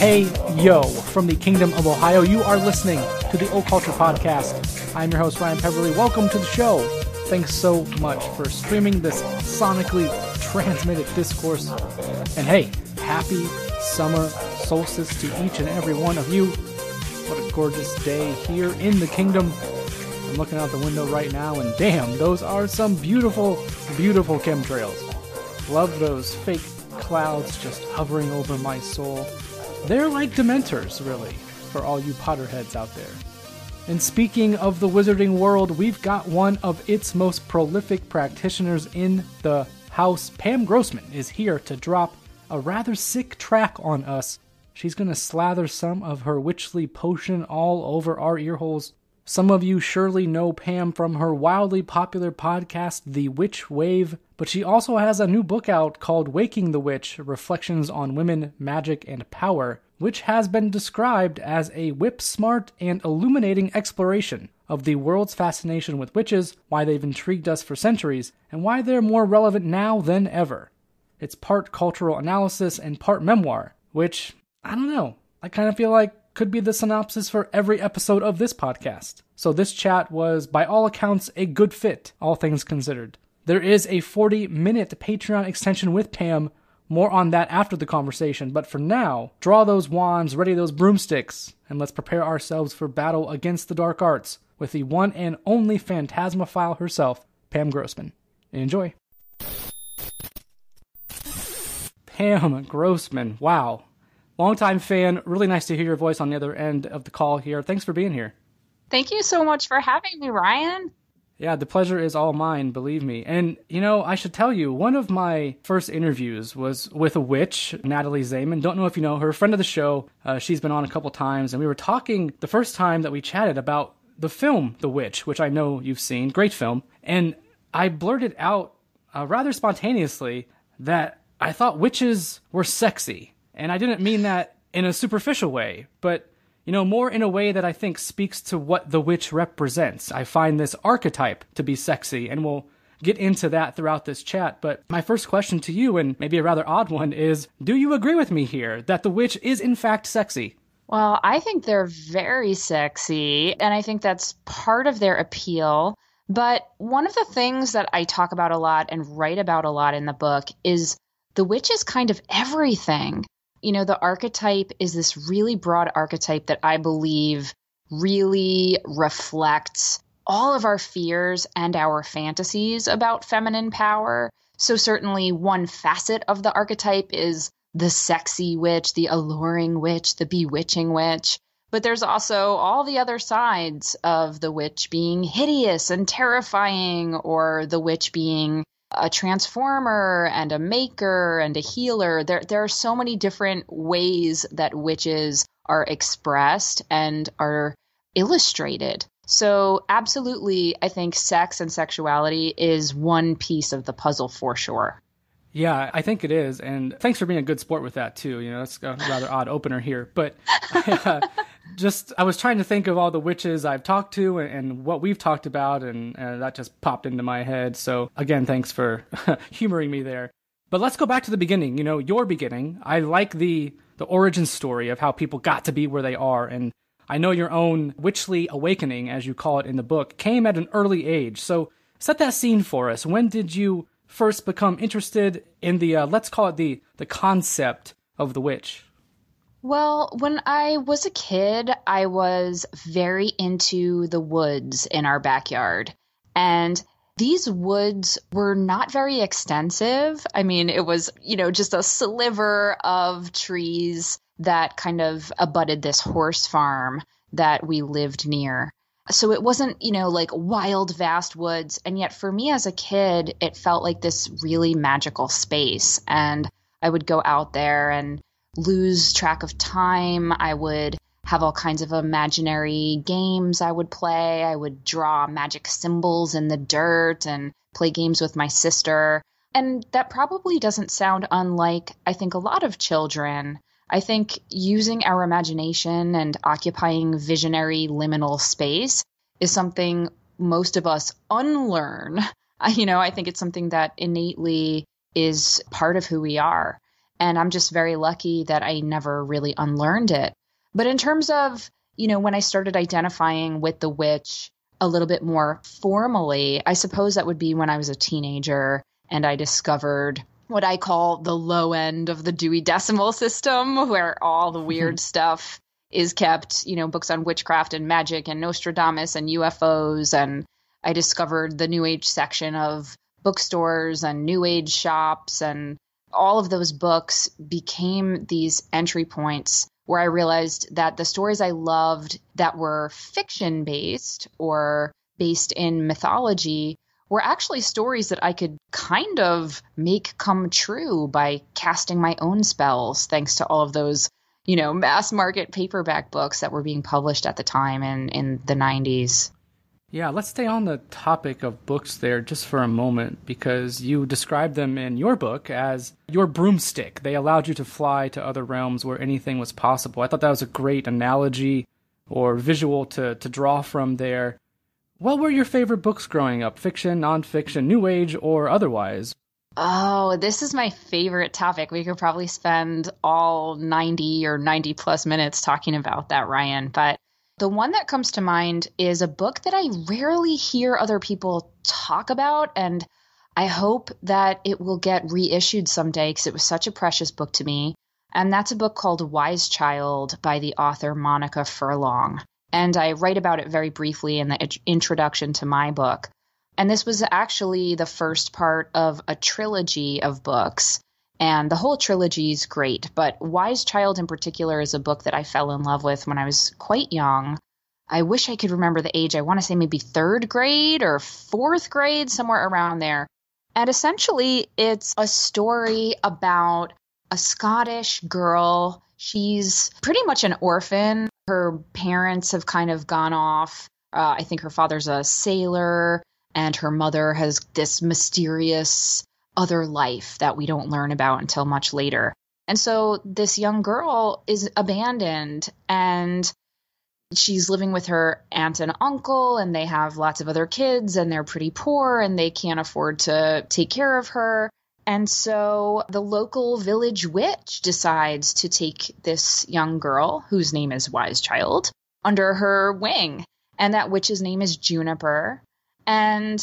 Hey Yo from the Kingdom of Ohio. You are listening to the O Culture Podcast. I'm your host, Ryan Peverly. Welcome to the show. Thanks so much for streaming this sonically transmitted discourse. And hey, happy summer solstice to each and every one of you. What a gorgeous day here in the kingdom. I'm looking out the window right now, and damn, those are some beautiful, beautiful chemtrails. Love those fake clouds just hovering over my soul. They're like Dementors, really, for all you Potterheads out there. And speaking of the wizarding world, we've got one of its most prolific practitioners in the house. Pam Grossman is here to drop a rather sick track on us. She's going to slather some of her witchly potion all over our earholes some of you surely know Pam from her wildly popular podcast, The Witch Wave, but she also has a new book out called Waking the Witch Reflections on Women, Magic, and Power, which has been described as a whip smart and illuminating exploration of the world's fascination with witches, why they've intrigued us for centuries, and why they're more relevant now than ever. It's part cultural analysis and part memoir, which, I don't know, I kind of feel like could be the synopsis for every episode of this podcast. So this chat was, by all accounts, a good fit, all things considered. There is a 40 minute Patreon extension with Pam. More on that after the conversation, but for now, draw those wands, ready those broomsticks, and let's prepare ourselves for battle against the dark arts with the one and only phantasmophile herself, Pam Grossman. Enjoy. Pam Grossman, wow longtime fan. Really nice to hear your voice on the other end of the call here. Thanks for being here. Thank you so much for having me, Ryan. Yeah, the pleasure is all mine, believe me. And, you know, I should tell you, one of my first interviews was with a witch, Natalie Zayman. Don't know if you know her, friend of the show. Uh, she's been on a couple times, and we were talking the first time that we chatted about the film The Witch, which I know you've seen. Great film. And I blurted out uh, rather spontaneously that I thought witches were sexy. And I didn't mean that in a superficial way, but you know, more in a way that I think speaks to what the witch represents. I find this archetype to be sexy, and we'll get into that throughout this chat. But my first question to you, and maybe a rather odd one, is do you agree with me here that the witch is in fact sexy? Well, I think they're very sexy, and I think that's part of their appeal. But one of the things that I talk about a lot and write about a lot in the book is the witch is kind of everything you know, the archetype is this really broad archetype that I believe really reflects all of our fears and our fantasies about feminine power. So, certainly, one facet of the archetype is the sexy witch, the alluring witch, the bewitching witch. But there's also all the other sides of the witch being hideous and terrifying, or the witch being a transformer and a maker and a healer. There, there are so many different ways that witches are expressed and are illustrated. So, absolutely, I think sex and sexuality is one piece of the puzzle for sure. Yeah, I think it is. And thanks for being a good sport with that, too. You know, that's a rather odd opener here. But. Uh, just I was trying to think of all the witches I've talked to and, and what we've talked about, and, that just popped into my head. So again, thanks for humoring me there. But let's go back to the beginning. You know, your beginning. I like the the origin story of how people got to be where they are, and I know your own witchly awakening, as you call it in the book, came at an early age. So set that scene for us. When did you first become interested in the uh, let's call it the the concept of the witch? Well, when I was a kid, I was very into the woods in our backyard. And these woods were not very extensive. I mean, it was, you know, just a sliver of trees that kind of abutted this horse farm that we lived near. So it wasn't, you know, like wild, vast woods. And yet for me as a kid, it felt like this really magical space. And I would go out there and lose track of time. I would have all kinds of imaginary games I would play. I would draw magic symbols in the dirt and play games with my sister. And that probably doesn't sound unlike, I think, a lot of children. I think using our imagination and occupying visionary liminal space is something most of us unlearn. You know, I think it's something that innately is part of who we are. And I'm just very lucky that I never really unlearned it. But in terms of, you know, when I started identifying with the witch a little bit more formally, I suppose that would be when I was a teenager and I discovered what I call the low end of the Dewey Decimal System, where all the weird stuff is kept, you know, books on witchcraft and magic and Nostradamus and UFOs. And I discovered the New Age section of bookstores and New Age shops and all of those books became these entry points where I realized that the stories I loved that were fiction based or based in mythology were actually stories that I could kind of make come true by casting my own spells, thanks to all of those, you know, mass market paperback books that were being published at the time in, in the 90s. Yeah, let's stay on the topic of books there just for a moment because you described them in your book as your broomstick. They allowed you to fly to other realms where anything was possible. I thought that was a great analogy or visual to, to draw from there. What were your favorite books growing up? Fiction, nonfiction, new age, or otherwise? Oh, this is my favorite topic. We could probably spend all 90 or 90 plus minutes talking about that, Ryan. But the one that comes to mind is a book that I rarely hear other people talk about, and I hope that it will get reissued someday because it was such a precious book to me. And that's a book called Wise Child by the author Monica Furlong. And I write about it very briefly in the introduction to my book. And this was actually the first part of a trilogy of books and the whole trilogy is great, but Wise Child in particular is a book that I fell in love with when I was quite young. I wish I could remember the age. I want to say maybe third grade or fourth grade, somewhere around there. And essentially, it's a story about a Scottish girl. She's pretty much an orphan. Her parents have kind of gone off. Uh, I think her father's a sailor, and her mother has this mysterious other life that we don't learn about until much later. And so this young girl is abandoned and she's living with her aunt and uncle and they have lots of other kids and they're pretty poor and they can't afford to take care of her. And so the local village witch decides to take this young girl, whose name is Wise Child, under her wing. And that witch's name is Juniper. And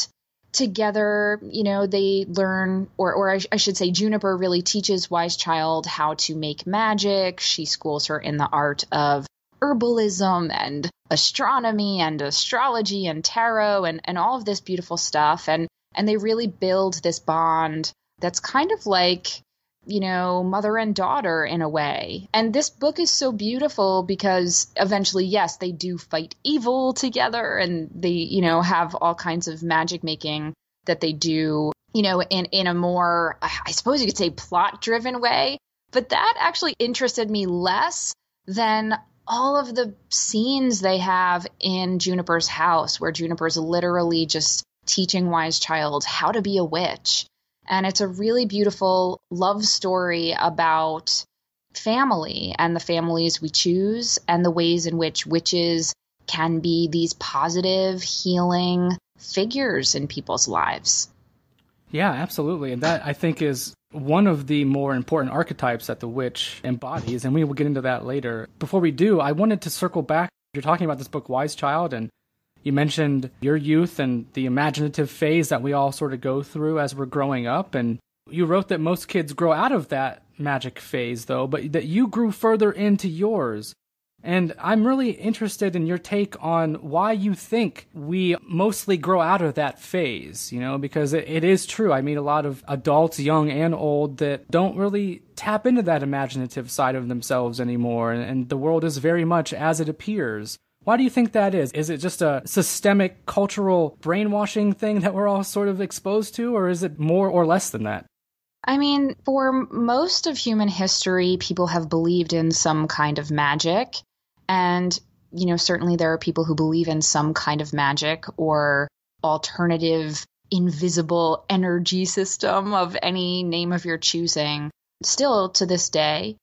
together, you know, they learn, or, or I, sh- I, should say, Juniper really teaches Wise Child how to make magic. She schools her in the art of herbalism and astronomy and astrology and tarot and, and all of this beautiful stuff. And, and they really build this bond that's kind of like you know, mother and daughter in a way. And this book is so beautiful because eventually, yes, they do fight evil together and they, you know, have all kinds of magic making that they do, you know, in, in a more, I suppose you could say, plot driven way. But that actually interested me less than all of the scenes they have in Juniper's house, where Juniper's literally just teaching Wise Child how to be a witch and it's a really beautiful love story about family and the families we choose and the ways in which witches can be these positive, healing figures in people's lives. Yeah, absolutely. And that I think is one of the more important archetypes that the witch embodies. And we will get into that later. Before we do, I wanted to circle back. You're talking about this book, Wise Child, and you mentioned your youth and the imaginative phase that we all sort of go through as we're growing up. And you wrote that most kids grow out of that magic phase, though, but that you grew further into yours. And I'm really interested in your take on why you think we mostly grow out of that phase, you know, because it, it is true. I meet a lot of adults, young and old, that don't really tap into that imaginative side of themselves anymore. And, and the world is very much as it appears. Why do you think that is? Is it just a systemic cultural brainwashing thing that we're all sort of exposed to, or is it more or less than that? I mean, for most of human history, people have believed in some kind of magic. And, you know, certainly there are people who believe in some kind of magic or alternative invisible energy system of any name of your choosing. Still to this day,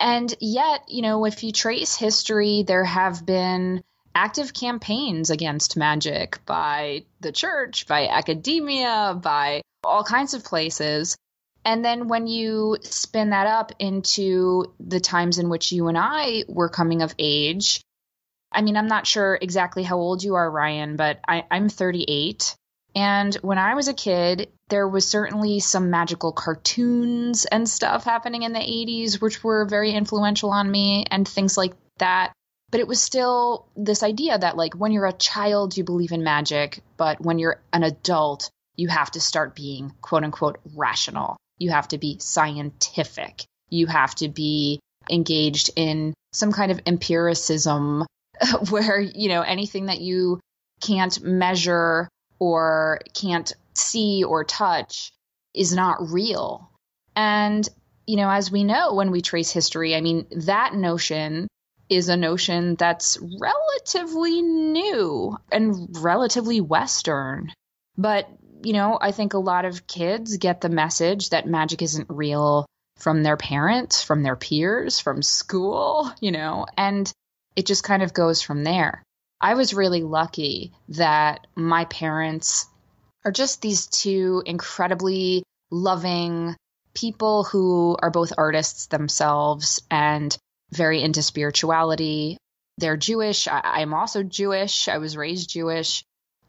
and yet, you know, if you trace history, there have been active campaigns against magic by the church, by academia, by all kinds of places. And then when you spin that up into the times in which you and I were coming of age, I mean, I'm not sure exactly how old you are, Ryan, but I, am 38. And when I was a kid, there was certainly some magical cartoons and stuff happening in the 80s, which were very influential on me and things like that. But it was still this idea that, like, when you're a child, you believe in magic, but when you're an adult, you have to start being quote unquote rational. You have to be scientific. You have to be engaged in some kind of empiricism where, you know, anything that you can't measure or can't see or touch is not real. And, you know, as we know when we trace history, I mean, that notion is a notion that's relatively new and relatively Western. But, you know, I think a lot of kids get the message that magic isn't real from their parents, from their peers, from school, you know, and it just kind of goes from there. I was really lucky that my parents are just these two incredibly loving people who are both artists themselves and very into spirituality. They're Jewish. I- am also Jewish. I was raised Jewish.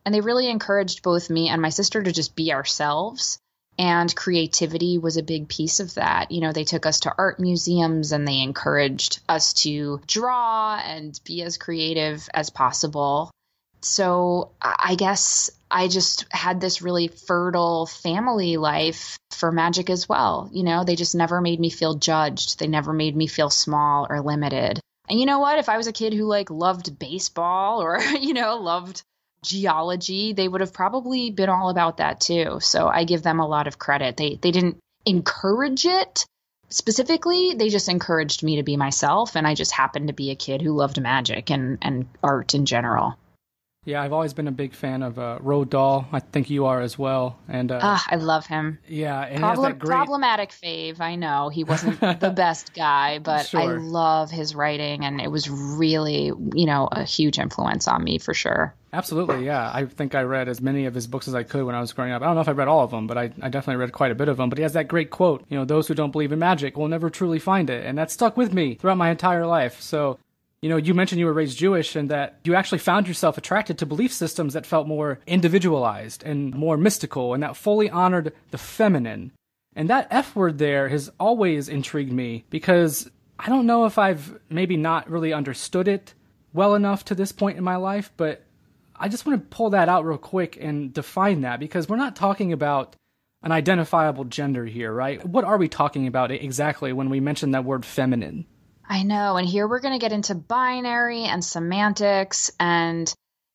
And they really encouraged both me and my sister to just be ourselves and creativity was a big piece of that. You know, they took us to art museums and they encouraged us to draw and be as creative as possible. So I guess I just had this really fertile family life for magic as well. You know, they just never made me feel judged, they never made me feel small or limited. And you know what? If I was a kid who like loved baseball or, you know, loved geology, they would have probably been all about that too. So I give them a lot of credit. They they didn't encourage it specifically. They just encouraged me to be myself and I just happened to be a kid who loved magic and and art in general. Yeah, I've always been a big fan of uh, Road Dahl. I think you are as well. And uh, ah, I love him. Yeah, Problem- great... problematic fave. I know he wasn't the best guy, but sure. I love his writing, and it was really, you know, a huge influence on me for sure. Absolutely, yeah. I think I read as many of his books as I could when I was growing up. I don't know if I read all of them, but I, I, definitely read quite a bit of them. But he has that great quote, you know, those who don't believe in magic will never truly find it. And that stuck with me throughout my entire life. So you know, you mentioned you were raised Jewish and that you actually found yourself attracted to belief systems that felt more individualized and more mystical and that fully honored the feminine. And that F word there has always intrigued me because I don't know if I've maybe not really understood it well enough to this point in my life, but I just want to pull that out real quick and define that because we're not talking about an identifiable gender here, right? What are we talking about exactly when we mention that word feminine? I know. And here we're going to get into binary and semantics. And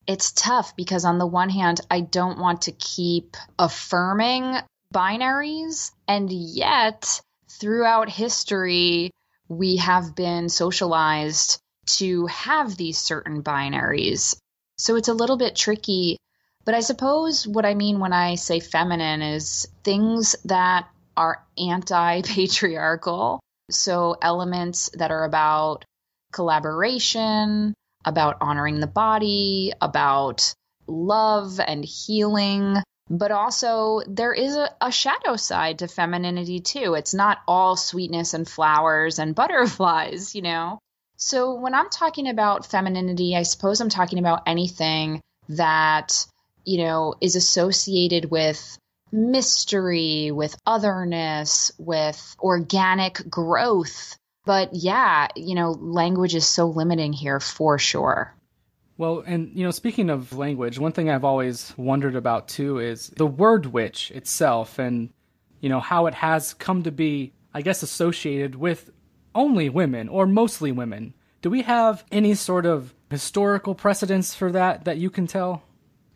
it's tough because, on the one hand, I don't want to keep affirming binaries. And yet, throughout history, we have been socialized to have these certain binaries. So it's a little bit tricky. But I suppose what I mean when I say feminine is things that are anti patriarchal so, elements that are about collaboration, about honoring the body, about love and healing. But also, there is a, a, shadow side to femininity, too. It's not all sweetness and flowers and butterflies, you know? So, when I'm talking about femininity, I suppose I'm talking about anything that, you know, is associated with mystery, with otherness, with organic growth. But yeah, you know, language is so limiting here for sure. Well, and you know, speaking of language, one thing I've always wondered about too is the word witch itself and you know, how it has come to be, I guess, associated with only women or mostly women. Do we have any sort of historical precedence for that that you can tell?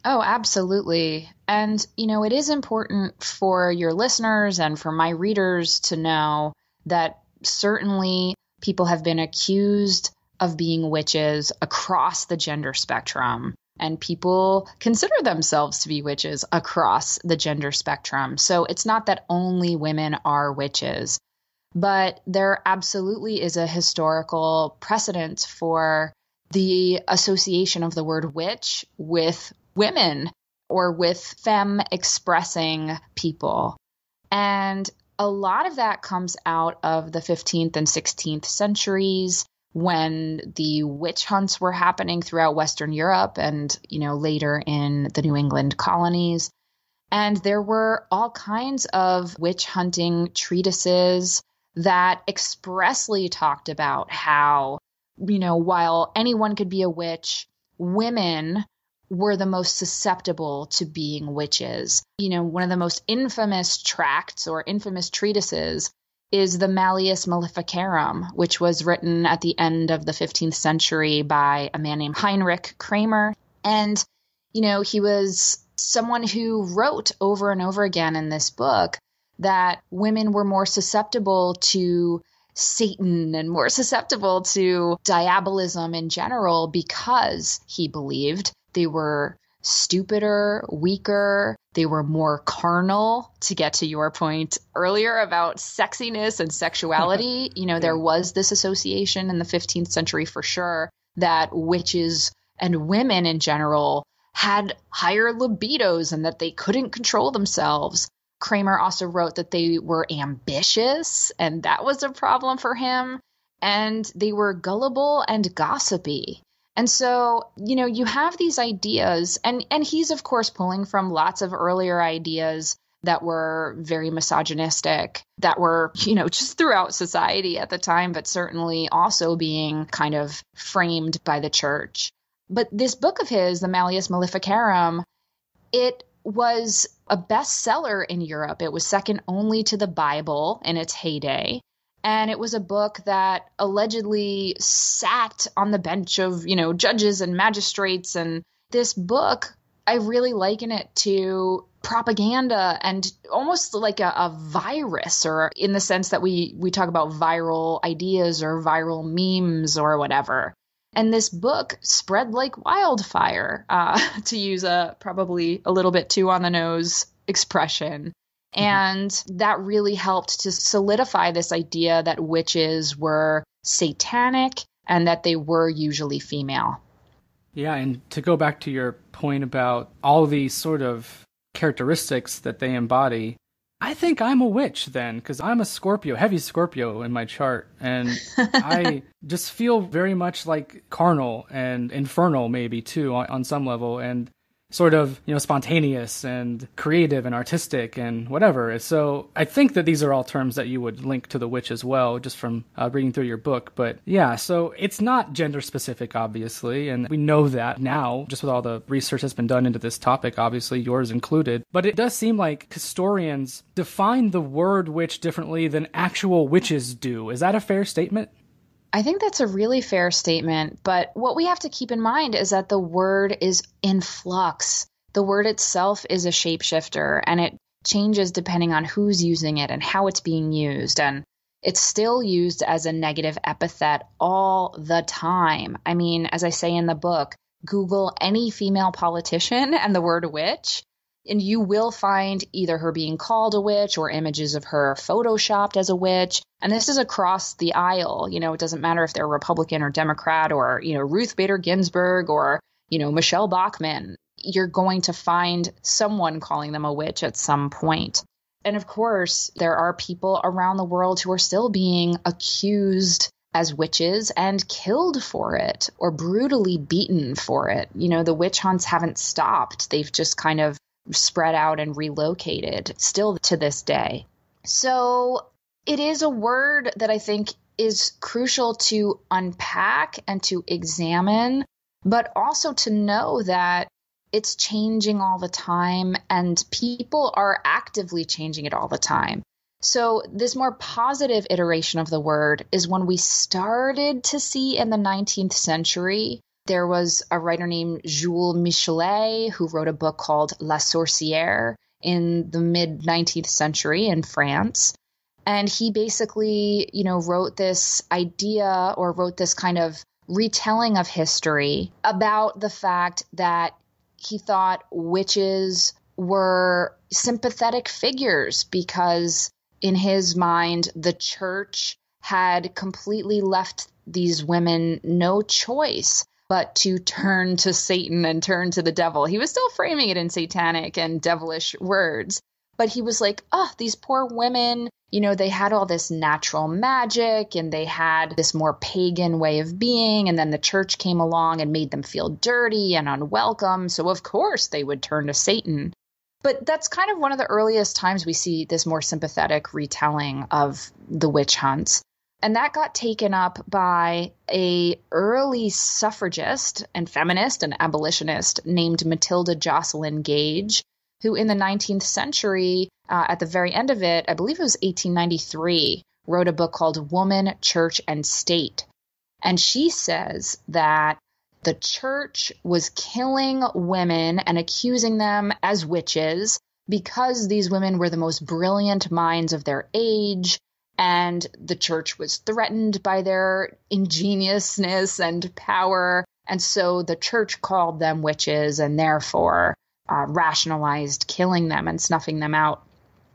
Oh, absolutely. And, you know, it is important for your listeners and for my readers to know that certainly people have been accused of being witches across the gender spectrum. And people consider themselves to be witches across the gender spectrum. So it's not that only women are witches, but there absolutely is a historical precedent for the association of the word witch with women or with femme expressing people. And a lot of that comes out of the 15th and 16th centuries when the witch hunts were happening throughout Western Europe and, you know, later in the New England colonies. And there were all kinds of witch hunting treatises that expressly talked about how, you know, while anyone could be a witch, women were the most susceptible to being witches. You know, one of the most infamous tracts or infamous treatises is the Malleus Maleficarum, which was written at the end of the 15th century by a man named Heinrich Kramer. And, you know, he was someone who wrote over and over again in this book that women were more susceptible to Satan and more susceptible to diabolism in general because he believed they were stupider, weaker. They were more carnal, to get to your point earlier about sexiness and sexuality. you know, there was this association in the 15th century for sure that witches and women in general had higher libidos and that they couldn't control themselves. Kramer also wrote that they were ambitious, and that was a problem for him. And they were gullible and gossipy. And so, you know, you have these ideas and and he's of course pulling from lots of earlier ideas that were very misogynistic, that were, you know, just throughout society at the time, but certainly also being kind of framed by the church. But this book of his, the Malleus Maleficarum, it was a bestseller in Europe. It was second only to the Bible in its heyday and it was a book that allegedly sat on the bench of, you know, judges and magistrates and this book I really liken it to propaganda and almost like a, a, virus or in the sense that we we talk about viral ideas or viral memes or whatever and this book spread like wildfire uh, to use a probably a little bit too on the nose expression Mm-hmm. And mm-hmm. that really helped to solidify this idea that witches were satanic and that they were usually female. Yeah, and to go back to your point about all these sort of characteristics that they embody, I think I'm a witch then, because I'm a Scorpio, heavy Scorpio in my chart. And I just feel very much like carnal and infernal, maybe too, on, on some level. And sort of you know spontaneous and creative and artistic and whatever so i think that these are all terms that you would link to the witch as well just from uh, reading through your book but yeah so it's not gender specific obviously and we know that now just with all the research that's been done into this topic obviously yours included but it does seem like historians define the word witch differently than actual witches do is that a fair statement I think that's a really fair statement. But what we have to keep in mind is that the word is in flux. The word itself is a shapeshifter and it changes depending on who's using it and how it's being used. And it's still used as a negative epithet all the time. I mean, as I say in the book, Google any female politician and the word witch, and you will find either her being called a witch or images of her photoshopped as a witch. And this is across the aisle. You know, it doesn't matter if they're Republican or Democrat or, you know, Ruth Bader Ginsburg or, you know, Michelle Bachmann. You're going to find someone calling them a witch at some point. And of course, there are people around the world who are still being accused as witches and killed for it or brutally beaten for it. You know, the witch hunts haven't stopped. They've just kind of spread out and relocated still to this day. So it is a word that I think is crucial to unpack and to examine, but also to know that it's changing all the time and people are actively changing it all the time. So, this more positive iteration of the word is when we started to see in the 19th century there was a writer named Jules Michelet who wrote a book called La Sorcière in the mid 19th century in France. And he basically, you know, wrote this idea or wrote this kind of retelling of history about the fact that he thought witches were sympathetic figures because, in his mind, the church had completely left these women no choice but to turn to Satan and turn to the devil. He was still framing it in satanic and devilish words, but he was like, oh, these poor women, you know, they had all this natural magic and they had this more pagan way of being. And then the church came along and made them feel dirty and unwelcome. So, of course, they would turn to Satan. But that's kind of one of the earliest times we see this more sympathetic retelling of the witch hunts and that got taken up by a early suffragist and feminist and abolitionist named Matilda Jocelyn Gage, who in the 19th century, uh, at the very end of it, I believe it was 1893, wrote a book called Woman, Church, and State. And she says that the church was killing women and accusing them as witches because these women were the most brilliant minds of their age and the church was threatened by their ingeniousness and power. And so the church called them witches and therefore uh, rationalized killing them and snuffing them out.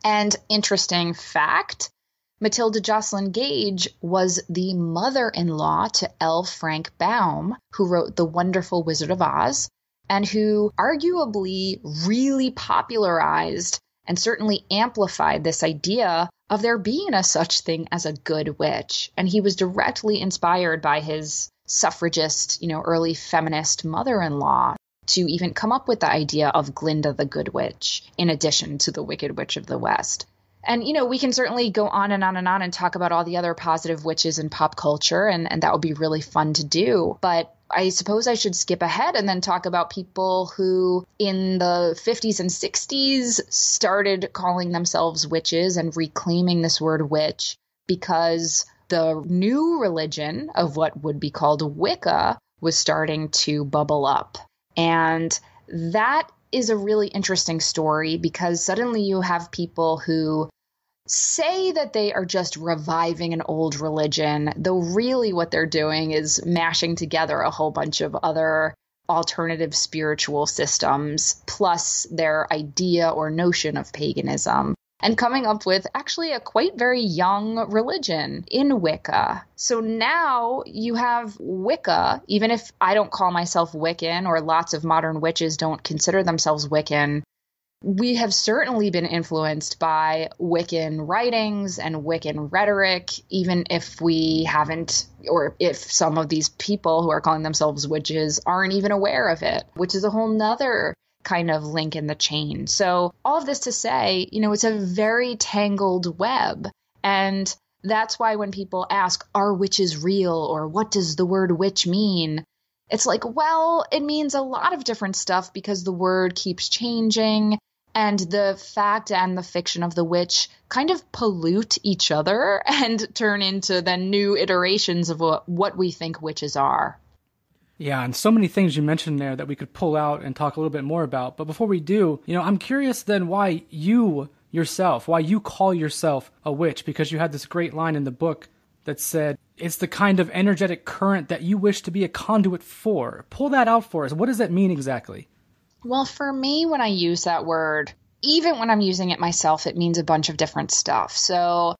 And interesting fact Matilda Jocelyn Gage was the mother in law to L. Frank Baum, who wrote The Wonderful Wizard of Oz, and who arguably really popularized and certainly amplified this idea of there being a such thing as a good witch. And he was directly inspired by his suffragist, you know, early feminist mother in law to even come up with the idea of Glinda the Good Witch, in addition to the Wicked Witch of the West. And, you know, we can certainly go on and on and on and talk about all the other positive witches in pop culture, and, and that would be really fun to do. But I suppose I should skip ahead and then talk about people who, in the 50s and 60s, started calling themselves witches and reclaiming this word witch because the new religion of what would be called Wicca was starting to bubble up. And that is a really interesting story because suddenly you have people who say that they are just reviving an old religion, though really what they're doing is mashing together a whole bunch of other alternative spiritual systems, plus their idea or notion of paganism. And coming up with actually a quite very young religion in Wicca. So now you have Wicca, even if I don't call myself Wiccan or lots of modern witches don't consider themselves Wiccan, we have certainly been influenced by Wiccan writings and Wiccan rhetoric, even if we haven't, or if some of these people who are calling themselves witches aren't even aware of it, which is a whole nother kind of link in the chain. So, all of this to say, you know, it's a very tangled web. And that's why when people ask, are witches real? or what does the word witch mean? It's like, well, it means a lot of different stuff because the word keeps changing and the fact and the fiction of the witch kind of pollute each other and turn into then new iterations of what, what we think witches are. Yeah, and so many things you mentioned there that we could pull out and talk a little bit more about. But before we do, you know, I'm curious then why you yourself, why you call yourself a witch, because you had this great line in the book that said it's the kind of energetic current that you wish to be a conduit for. Pull that out for us. What does that mean exactly? Well, for me, when I use that word, even when I'm using it myself, it means a bunch of different stuff. So,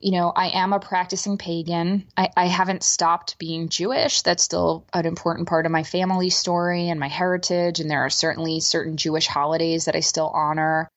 you know, I am a practicing pagan. I, I haven't stopped being Jewish. That's still an important part of my family story and my heritage. And there are certainly certain Jewish holidays that I still honor.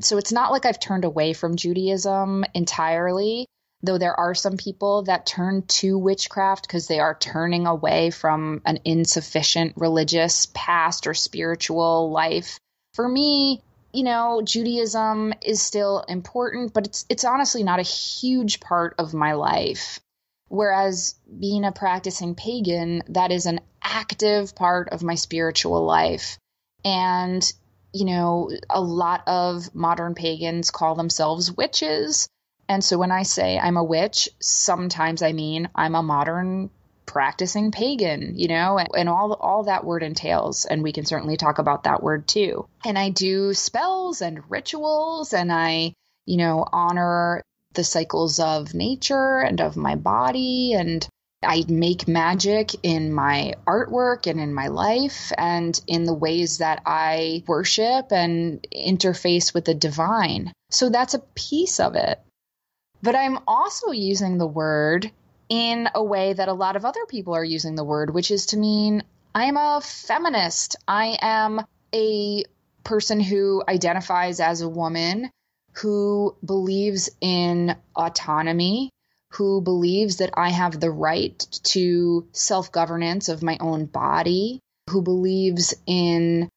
So it's not like I've turned away from Judaism entirely though there are some people that turn to witchcraft because they are turning away from an insufficient religious past or spiritual life. For me, you know, Judaism is still important, but it's it's honestly not a huge part of my life. Whereas being a practicing pagan, that is an active part of my spiritual life. And, you know, a lot of modern pagans call themselves witches and so when I say I'm a witch, sometimes I mean I'm a modern practicing pagan, you know, and, and, all all that word entails and we can certainly talk about that word too. And I do spells and rituals and I, you know, honor the cycles of nature and of my body and I make magic in my artwork and in my life and in the ways that I worship and interface with the divine. So that's a piece of it. But I'm also using the word in a way that a lot of other people are using the word, which is to mean I'm a feminist. I am a person who identifies as a woman, who believes in autonomy, who believes that I have the right to self governance of my own body, who believes in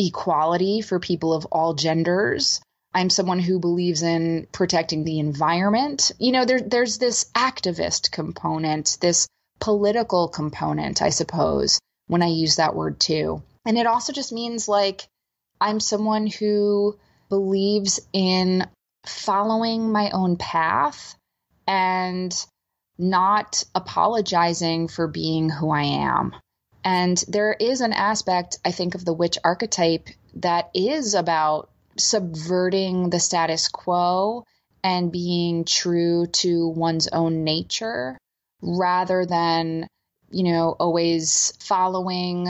equality for people of all genders, I'm someone who believes in protecting the environment. You know, there, there's this activist component, this political component, I suppose, when I use that word too. And it also just means like I'm someone who believes in following my own path and not apologizing for being who I am. And there is an aspect, I think, of the witch archetype that is about subverting the status quo and being true to one's own nature rather than, you know, always following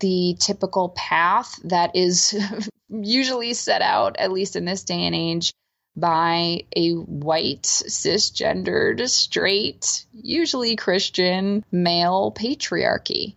the typical path that is usually set out, at least in this day and age, by a white, cisgendered, straight, usually Christian male patriarchy.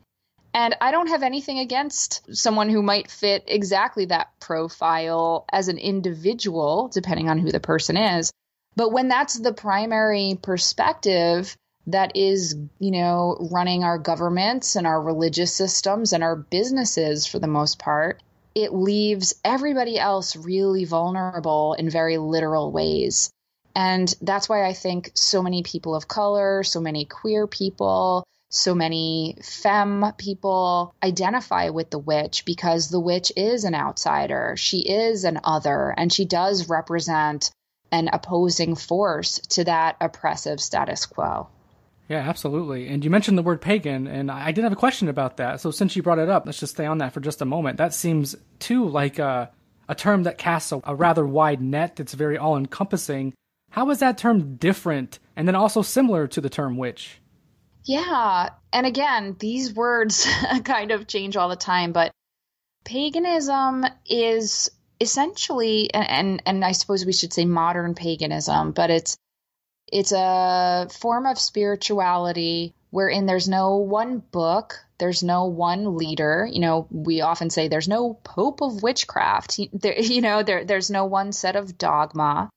And I don't have anything against someone who might fit exactly that profile as an individual, depending on who the person is. But when that's the primary perspective that is, you know, running our governments and our religious systems and our businesses for the most part, it leaves everybody else really vulnerable in very literal ways. And that's why I think so many people of color, so many queer people, so many femme people identify with the witch because the witch is an outsider. She is an other, and she does represent an opposing force to that oppressive status quo. Yeah, absolutely. And you mentioned the word pagan, and I did have a question about that. So since you brought it up, let's just stay on that for just a moment. That seems too like a, a term that casts a, a rather wide net that's very all encompassing. How is that term different and then also similar to the term witch? Yeah. And again, these words kind of change all the time, but paganism is essentially and, and, I suppose we should say modern paganism, but it's it's a form of spirituality wherein there's no one book, there's no one leader. You know, we often say there's no pope of witchcraft. There, you know, there there's no one set of dogma,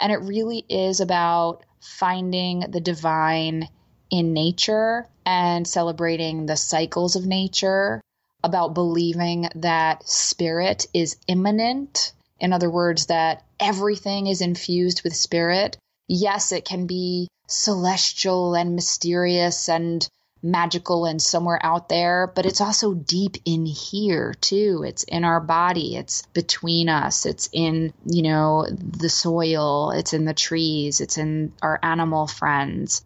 and it really is about finding the divine in nature and celebrating the cycles of nature, about believing that spirit is immanent. In other words, that everything is infused with spirit. Yes, it can be celestial and mysterious and magical and somewhere out there, but it's also deep in here too. It's in our body, it's between us, it's in, you know, the soil, it's in the trees, it's in our animal friends.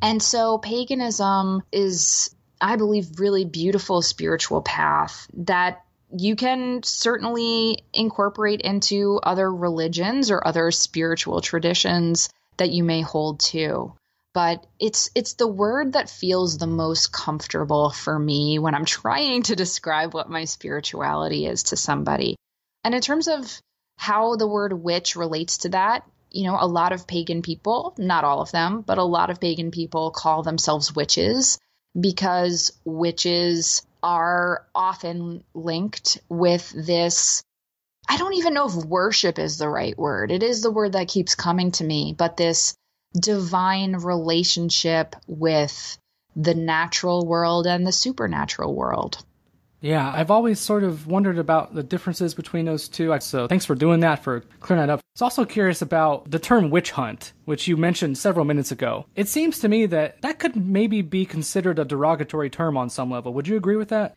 And so paganism is, I believe, really beautiful spiritual path that you can certainly incorporate into other religions or other spiritual traditions that you may hold to but it's it's the word that feels the most comfortable for me when i'm trying to describe what my spirituality is to somebody and in terms of how the word witch relates to that you know, a lot of pagan people, not all of them, but a lot of pagan people call themselves witches because witches are often linked with this. I don't even know if worship is the right word. It is the word that keeps coming to me, but this divine relationship with the natural world and the supernatural world. Yeah, I've always sort of wondered about the differences between those two. So thanks for doing that, for clearing that up. I was also curious about the term witch hunt, which you mentioned several minutes ago. It seems to me that that could maybe be considered a derogatory term on some level. Would you agree with that?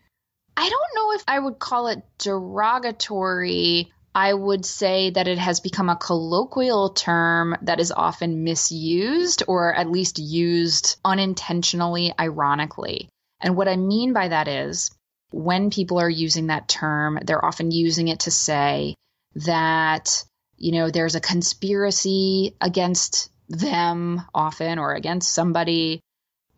I don't know if I would call it derogatory. I would say that it has become a colloquial term that is often misused or at least used unintentionally, ironically. And what I mean by that is, when people are using that term, they're often using it to say that, you know, there's a conspiracy against them often or against somebody,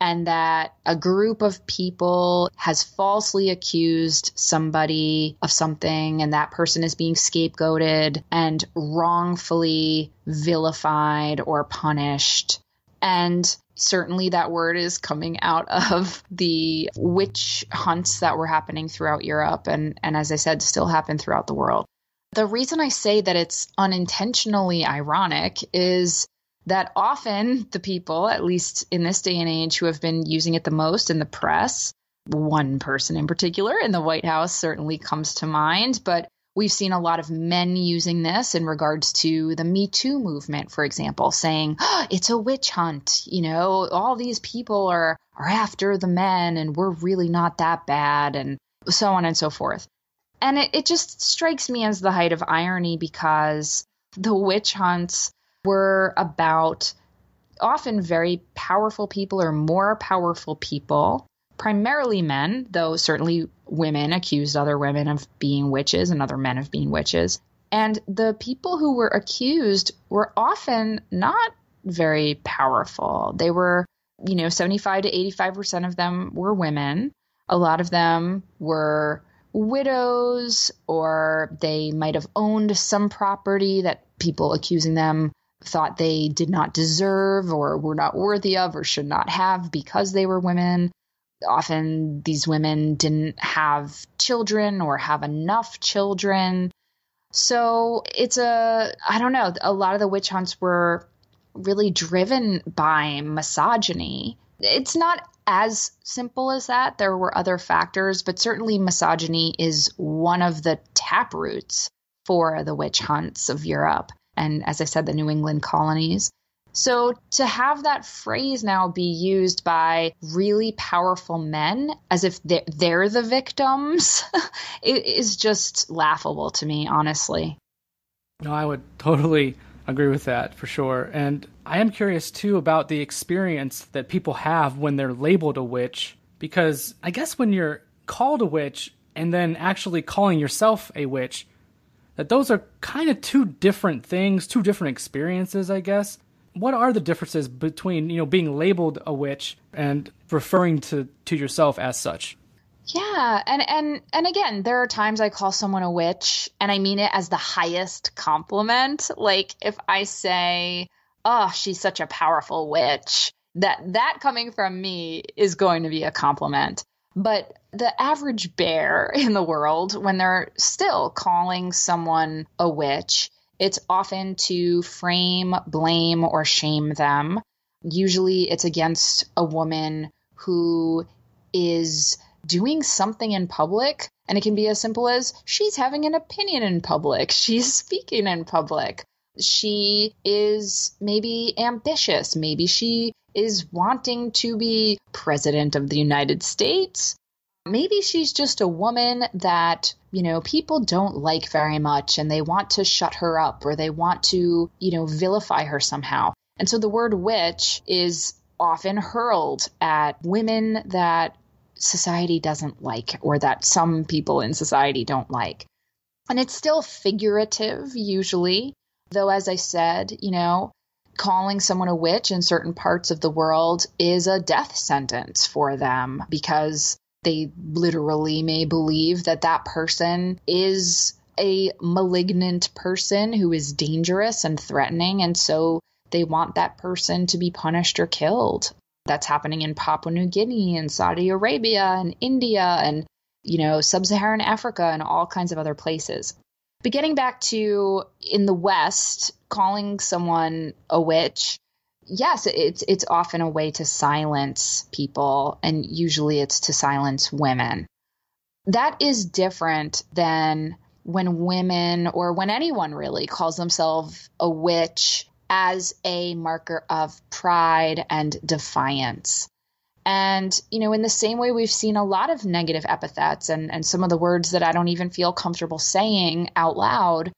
and that a group of people has falsely accused somebody of something, and that person is being scapegoated and wrongfully vilified or punished. And certainly that word is coming out of the witch hunts that were happening throughout Europe and and as I said still happen throughout the world. The reason I say that it's unintentionally ironic is that often the people at least in this day and age who have been using it the most in the press, one person in particular in the White House certainly comes to mind, but We've seen a lot of men using this in regards to the Me Too movement, for example, saying oh, it's a witch hunt. You know, all these people are, are after the men and we're really not that bad, and so on and so forth. And it, it just strikes me as the height of irony because the witch hunts were about often very powerful people or more powerful people primarily men, though certainly women accused other women of being witches and other men of being witches. And the people who were accused were often not very powerful. They were, you know, 75 to 85% of them were women. A lot of them were widows, or they might have owned some property that people accusing them thought they did not deserve or were not worthy of or should not have because they were women often these women didn't have children or have enough children. So it's a, I don't know, a lot of the witch hunts were really driven by misogyny. It's not as simple as that. There were other factors, but certainly misogyny is one of the taproots for the witch hunts of Europe and, as I said, the New England colonies. So to have that phrase now be used by really powerful men as if they're, they're the victims is just laughable to me, honestly. No, I would totally agree with that for sure. And I am curious too about the experience that people have when they're labeled a witch, because I guess when you're called a witch and then actually calling yourself a witch, that those are kind of two different things, two different experiences, I guess what are the differences between you know being labeled a witch and referring to to yourself as such yeah and and and again there are times i call someone a witch and i mean it as the highest compliment like if i say oh she's such a powerful witch that that coming from me is going to be a compliment but the average bear in the world when they're still calling someone a witch it's often to frame, blame, or shame them. Usually it's against a woman who is doing something in public. And it can be as simple as she's having an opinion in public, she's speaking in public. She is maybe ambitious. Maybe she is wanting to be president of the United States. Maybe she's just a woman that, you know, people don't like very much and they want to shut her up or they want to, you know, vilify her somehow. And so the word witch is often hurled at women that society doesn't like or that some people in society don't like. And it's still figurative, usually, though, as I said, you know, calling someone a witch in certain parts of the world is a death sentence for them because they literally may believe that that person is a malignant person who is dangerous and threatening. And so they want that person to be punished or killed. That's happening in Papua New Guinea and Saudi Arabia and India and, you know, sub Saharan Africa and all kinds of other places. But getting back to in the West, calling someone a witch yes, it's it's often a way to silence people, and usually it's to silence women. That is different than when women or when anyone really calls themselves a witch as a marker of pride and defiance. And, you know, in the same way we've seen a lot of negative epithets and, and some of the words that I don't even feel comfortable saying out loud,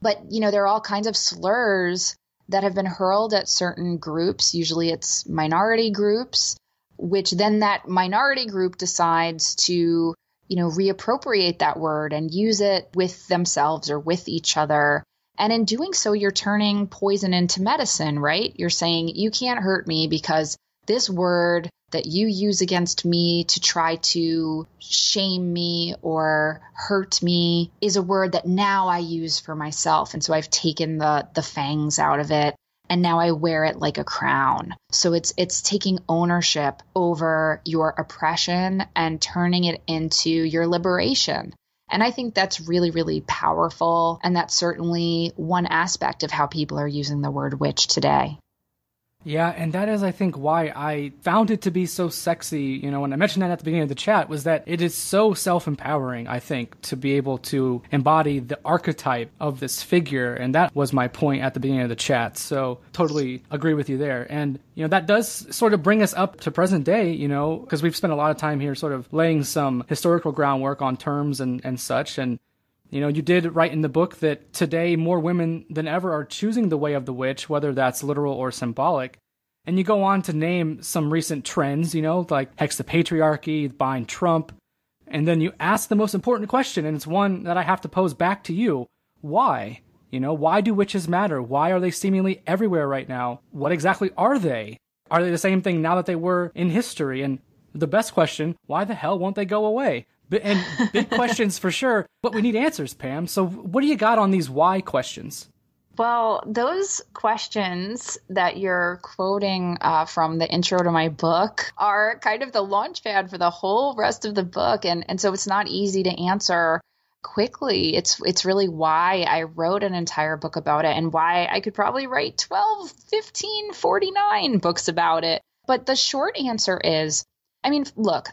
but, you know, there are all kinds of slurs that have been hurled at certain groups. Usually it's minority groups, which then that minority group decides to, you know, reappropriate that word and use it with themselves or with each other. And in doing so, you're turning poison into medicine, right? You're saying, you can't hurt me because this word that you use against me to try to shame me or hurt me is a word that now I use for myself. And so I've taken the, the fangs out of it and now I wear it like a crown. So it's it's taking ownership over your oppression and turning it into your liberation. And I think that's really, really powerful. And that's certainly one aspect of how people are using the word witch today. Yeah, and that is, I think, why I found it to be so sexy. You know, when I mentioned that at the beginning of the chat, was that it is so self empowering, I think, to be able to embody the archetype of this figure. And that was my point at the beginning of the chat. So, totally agree with you there. And, you know, that does sort of bring us up to present day, you know, because we've spent a lot of time here sort of laying some historical groundwork on terms and, and such. And you know, you did write in the book that today more women than ever are choosing the way of the witch, whether that's literal or symbolic. And you go on to name some recent trends, you know, like hex the patriarchy, buying Trump. And then you ask the most important question, and it's one that I have to pose back to you. Why? You know, why do witches matter? Why are they seemingly everywhere right now? What exactly are they? Are they the same thing now that they were in history? And the best question, why the hell won't they go away? and big questions for sure, but we need answers, Pam. So, what do you got on these why questions? Well, those questions that you're quoting uh, from the intro to my book are kind of the launchpad for the whole rest of the book, and and so it's not easy to answer quickly. It's it's really why I wrote an entire book about it and why I could probably write 12, 15, 49 books about it. But the short answer is I mean, look,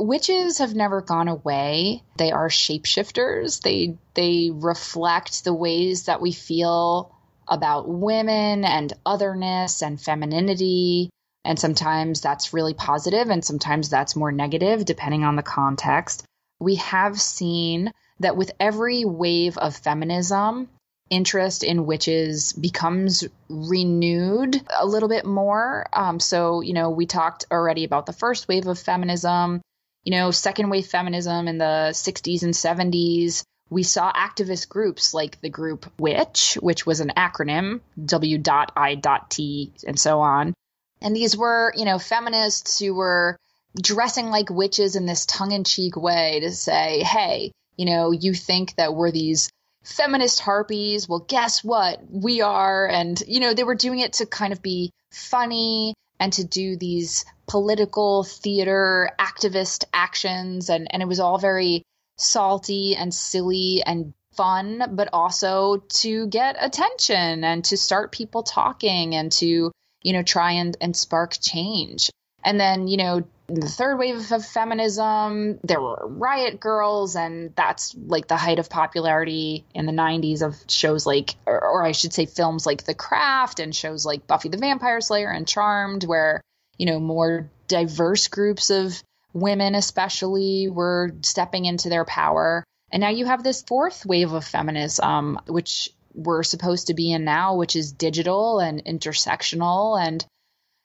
witches have never gone away. They are shapeshifters. They they reflect the ways that we feel about women and otherness and femininity. And sometimes that's really positive and sometimes that's more negative, depending on the context. We have seen that with every wave of feminism, interest in witches becomes renewed a little bit more. Um, so, you know, we talked already about the first wave of feminism you know, second wave feminism in the 60s and 70s, we saw activist groups like the group WITCH, which was an acronym, W.I.T, and so on. And these were, you know, feminists who were dressing like witches in this tongue in cheek way to say, hey, you know, you think that we're these feminist harpies. Well, guess what? We are. And, you know, they were doing it to kind of be funny and to do these political theater activist actions and and it was all very salty and silly and fun but also to get attention and to start people talking and to you know try and and spark change and then you know in the third wave of feminism, there were Riot Girls, and that's like the height of popularity in the 90s of shows like, or, or I should say, films like The Craft and shows like Buffy the Vampire Slayer and Charmed, where, you know, more diverse groups of women, especially, were stepping into their power. And now you have this fourth wave of feminism, which we're supposed to be in now, which is digital and intersectional and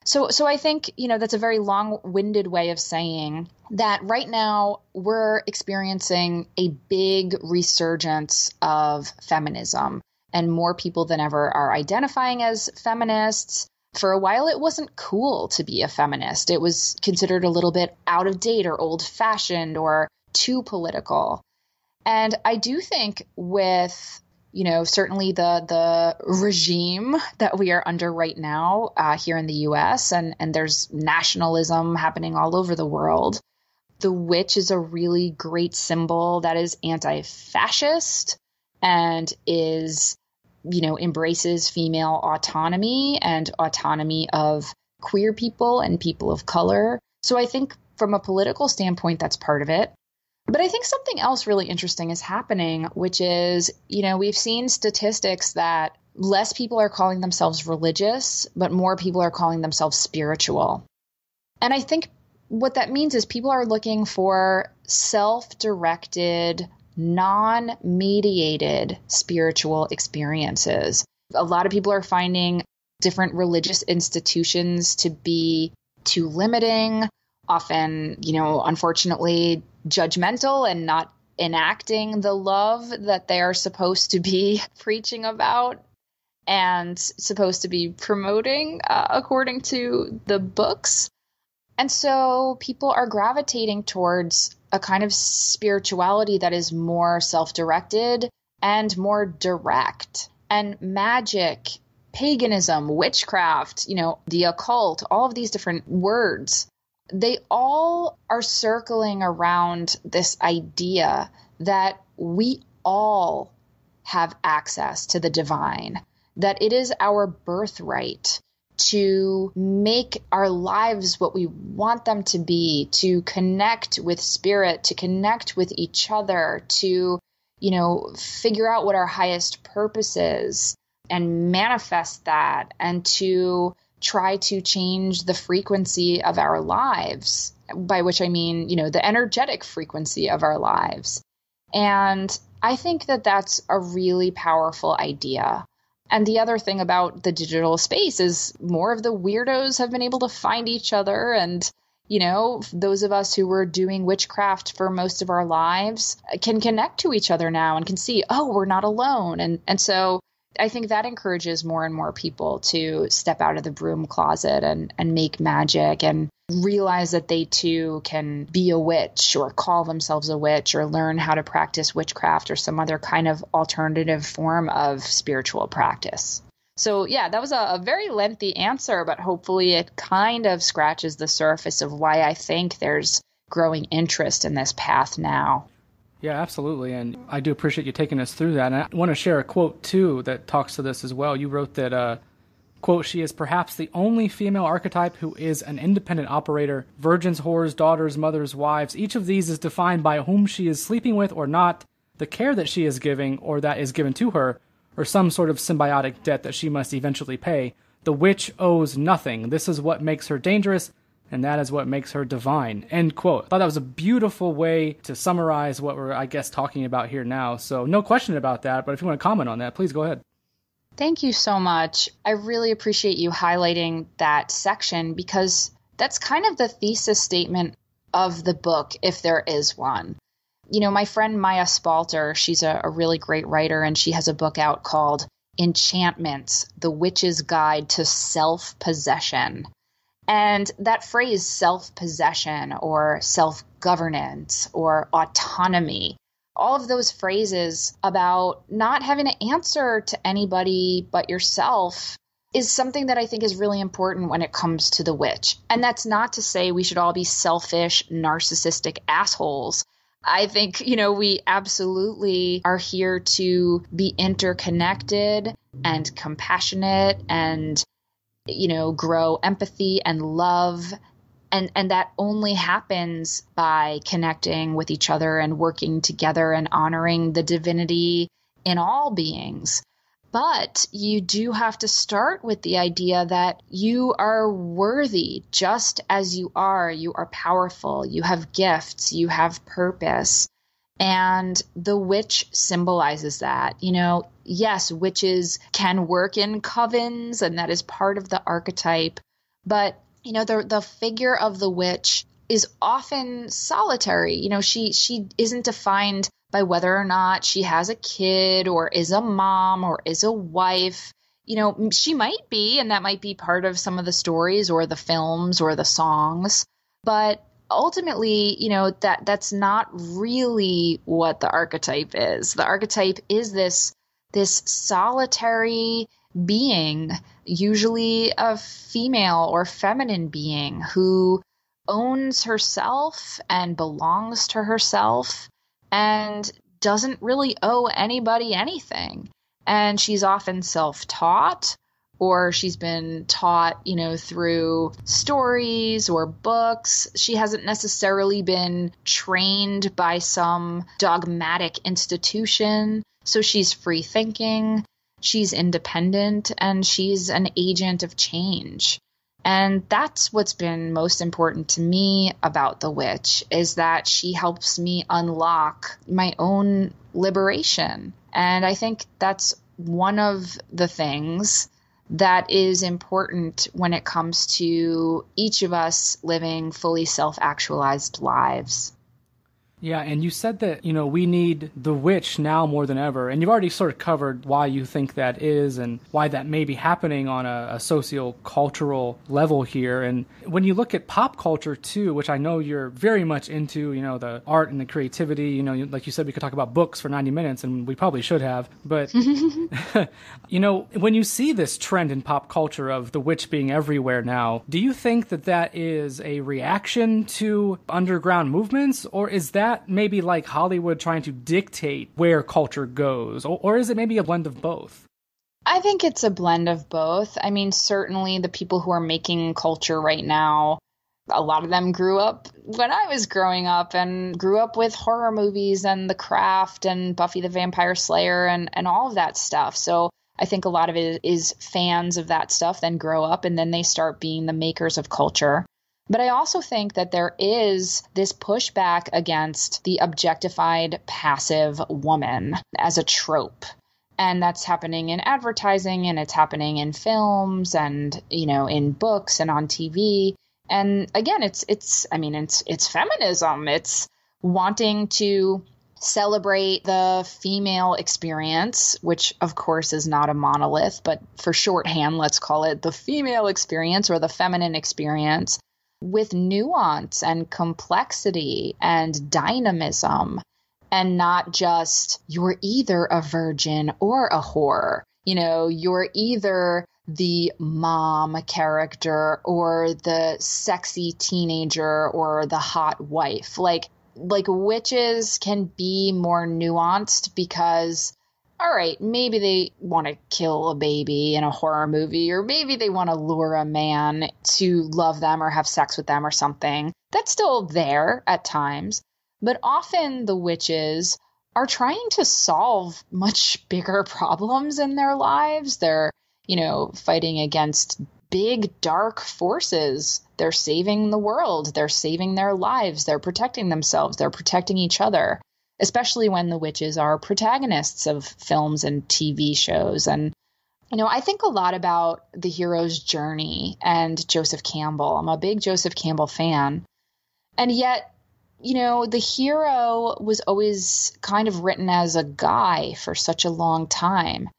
so, so I think you know that's a very long-winded way of saying that right now we're experiencing a big resurgence of feminism, and more people than ever are identifying as feminists. For a while, it wasn't cool to be a feminist. It was considered a little bit out of date or old fashioned or too political. And I do think with you know, certainly the the regime that we are under right now uh, here in the U.S. and and there's nationalism happening all over the world. The witch is a really great symbol that is anti-fascist and is you know embraces female autonomy and autonomy of queer people and people of color. So I think from a political standpoint, that's part of it. But I think something else really interesting is happening, which is, you know, we've seen statistics that less people are calling themselves religious, but more people are calling themselves spiritual. And I think what that means is people are looking for self directed, non mediated spiritual experiences. A lot of people are finding different religious institutions to be too limiting, often, you know, unfortunately judgmental and not enacting the love that they are supposed to be preaching about and supposed to be promoting uh, according to the books. And so people are gravitating towards a kind of spirituality that is more self directed and more direct. And magic, paganism, witchcraft, you know, the occult, all of these different words they all are circling around this idea that we all have access to the divine, that it is our birthright to make our lives what we want them to be, to connect with spirit, to connect with each other, to, you know, figure out what our highest purpose is and manifest that and to try to change the frequency of our lives, by which I mean, you know, the energetic frequency of our lives. And I think that that's a really powerful idea. And the other thing about the digital space is more of the weirdos have been able to find each other. And, you know, those of us who were doing witchcraft for most of our lives can connect to each other now and can see, oh, we're not alone. And, and so I think that encourages more and more people to step out of the broom closet and, and make magic and realize that they too can be a witch or call themselves a witch or learn how to practice witchcraft or some other kind of alternative form of spiritual practice. So, yeah, that was a, a very lengthy answer, but hopefully it kind of scratches the surface of why I think there's growing interest in this path now. Yeah, absolutely. And I do appreciate you taking us through that. And I want to share a quote, too, that talks to this as well. You wrote that, uh, quote, she is perhaps the only female archetype who is an independent operator. Virgins, whores, daughters, mothers, wives, each of these is defined by whom she is sleeping with or not, the care that she is giving or that is given to her, or some sort of symbiotic debt that she must eventually pay. The witch owes nothing. This is what makes her dangerous and that is what makes her divine. End quote. I thought that was a beautiful way to summarize what we're, I guess, talking about here now. So, no question about that. But if you want to comment on that, please go ahead. Thank you so much. I really appreciate you highlighting that section because that's kind of the thesis statement of the book, if there is one. You know, my friend Maya Spalter, she's a, a really great writer, and she has a book out called Enchantments The Witch's Guide to Self Possession. And that phrase, self possession or self governance or autonomy, all of those phrases about not having to answer to anybody but yourself is something that I think is really important when it comes to the witch. And that's not to say we should all be selfish, narcissistic assholes. I think, you know, we absolutely are here to be interconnected and compassionate and you know, grow empathy and love. And, and that only happens by connecting with each other and working together and honoring the divinity in all beings. But you do have to start with the idea that you are worthy just as you are. You are powerful. You have gifts. You have purpose. And the witch symbolizes that. You know, yes, witches can work in covens, and that is part of the archetype. But, you know, the, the figure of the witch is often solitary. You know, she she isn't defined by whether or not she has a kid or is a mom or is a wife. You know, she might be, and that might be part of some of the stories or the films or the songs. But ultimately, you know, that that's not really what the archetype is. The archetype is this this solitary being, usually a female or feminine being who owns herself and belongs to herself and doesn't really owe anybody anything. And she's often self taught or she's been taught, you know, through stories or books. She hasn't necessarily been trained by some dogmatic institution. So she's free thinking, she's independent, and she's an agent of change. And that's what's been most important to me about The Witch is that she helps me unlock my own liberation. And I think that's one of the things that is important when it comes to each of us living fully self actualized lives. Yeah, and you said that, you know, we need the witch now more than ever. And you've already sort of covered why you think that is and why that may be happening on a, a socio-cultural level here. And when you look at pop culture too, which I know you're very much into, you know, the art and the creativity, you know, like you said, we could talk about books for 90 minutes and we probably should have. But, you know, when you see this trend in pop culture of the witch being everywhere now, do you think that that is a reaction to underground movements or is that that maybe like Hollywood trying to dictate where culture goes, or, or is it maybe a blend of both? I think it's a blend of both. I mean, certainly the people who are making culture right now, a lot of them grew up when I was growing up and grew up with horror movies and The Craft and Buffy the Vampire Slayer and, and all of that stuff. So I think a lot of it is fans of that stuff, then grow up, and then they start being the makers of culture. But I also think that there is this pushback against the objectified passive woman as a trope. And that's happening in advertising and it's happening in films and, you know, in books and on TV. And again, it's it's I mean, it's it's feminism. It's wanting to celebrate the female experience, which of course is not a monolith, but for shorthand, let's call it the female experience or the feminine experience with nuance and complexity and dynamism and not just you're either a virgin or a whore. You know, you're either the mom character or the sexy teenager or the hot wife. Like like witches can be more nuanced because all right, maybe they want to kill a baby in a horror movie, or maybe they want to lure a man to love them or have sex with them or something. That's still there at times. But often the witches are trying to solve much bigger problems in their lives. They're, you know, fighting against big dark forces. They're saving the world, they're saving their lives, they're protecting themselves, they're protecting each other especially when the witches are protagonists of films and TV shows. And, you know, I think a lot about the hero's journey and Joseph Campbell. I'm a big Joseph Campbell fan. And yet, you know, the hero was always kind of written as a guy for such a long time.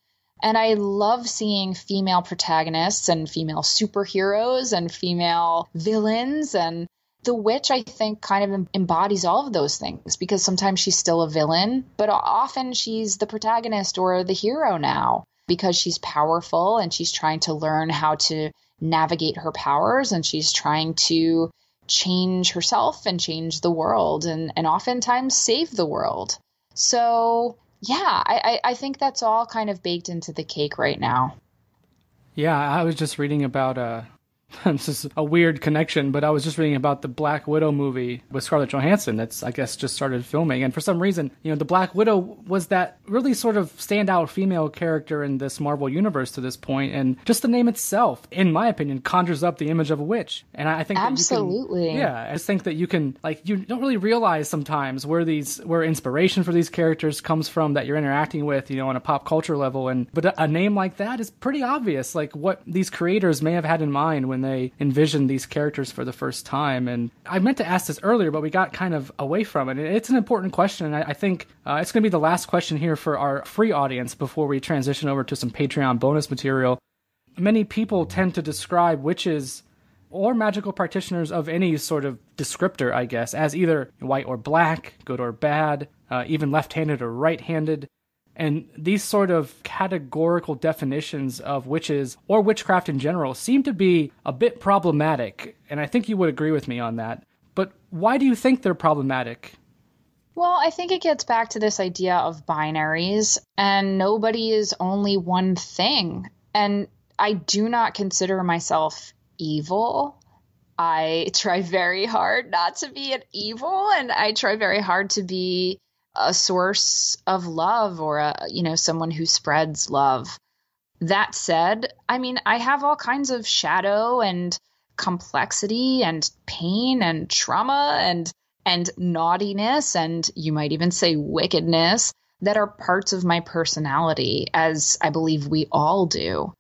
And I love seeing female protagonists and female superheroes and female villains and the Witch, I think, kind of embodies all of those things because sometimes she's still a villain, but often she's the protagonist or the hero now because she's powerful and she's trying to learn how to navigate her powers and she's trying to change herself and change the world and, and oftentimes save the world. So, yeah, I, I think that's all kind of baked into the cake right now. Yeah, I was just reading about uh, this is a weird connection, but I was just reading about the Black Widow movie with Scarlett Johansson that's, I guess, just started filming. And for some reason, you know, the Black Widow was that really sort of standout female character in this Marvel universe to this point. And just the name itself, in my opinion, conjures up the image of a witch. And I think absolutely. Can, yeah. I just think that you can, like, you don't really realize sometimes where these, where inspiration for these characters comes from that you're interacting with, you know, on a pop culture level. And, but a, a name like that is pretty obvious, like what these creators may have had in mind when when they envisioned these characters for the first time. And I meant to ask this earlier, but we got kind of away from it. It's an important question, and I, I think uh, it's going to be the last question here for our free audience before we transition over to some Patreon bonus material. Many people tend to describe witches or magical practitioners of any sort of descriptor, I guess, as either white or black, good or bad, uh, even left handed or right handed. And these sort of categorical definitions of witches or witchcraft in general seem to be a bit problematic. And I think you would agree with me on that. But why do you think they're problematic? Well, I think it gets back to this idea of binaries, and nobody is only one thing. And I do not consider myself evil. I try very hard not to be an evil, and I try very hard to be a source of love or a you know someone who spreads love that said i mean i have all kinds of shadow and complexity and pain and trauma and and naughtiness and you might even say wickedness that are parts of my personality as i believe we all do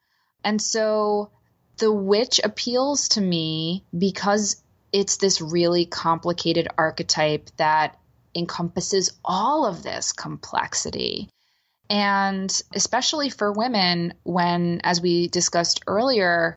and so the witch appeals to me because it's this really complicated archetype that encompasses all of this complexity. And especially for women, when, as we discussed earlier,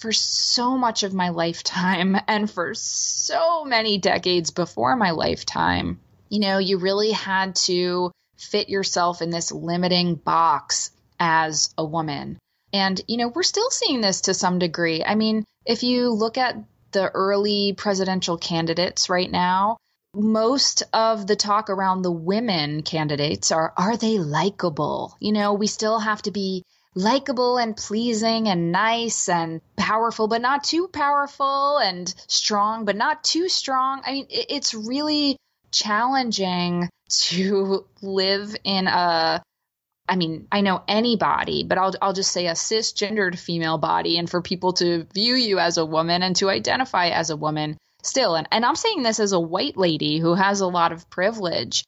for so much of my lifetime and for so many decades before my lifetime, you know, you really had to fit yourself in this limiting box as a woman. And, you know, we're still seeing this to some degree. I mean, if you look at the early presidential candidates right now, most of the talk around the women candidates are are they likable? You know, we still have to be likable and pleasing and nice and powerful, but not too powerful and strong, but not too strong. I mean, it's really challenging to live in a I mean, I know any body, but I'll I'll just say a cisgendered female body and for people to view you as a woman and to identify as a woman still and, and i'm saying this as a white lady who has a lot of privilege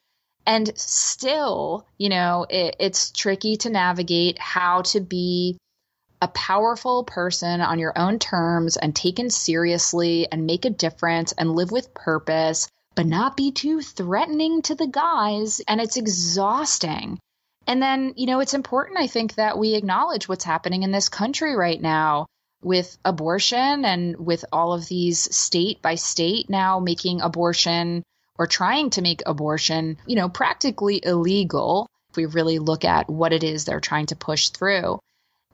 and still you know it, it's tricky to navigate how to be a powerful person on your own terms and taken seriously and make a difference and live with purpose but not be too threatening to the guys and it's exhausting and then you know it's important i think that we acknowledge what's happening in this country right now with abortion and with all of these state by state now making abortion or trying to make abortion, you know, practically illegal if we really look at what it is they're trying to push through.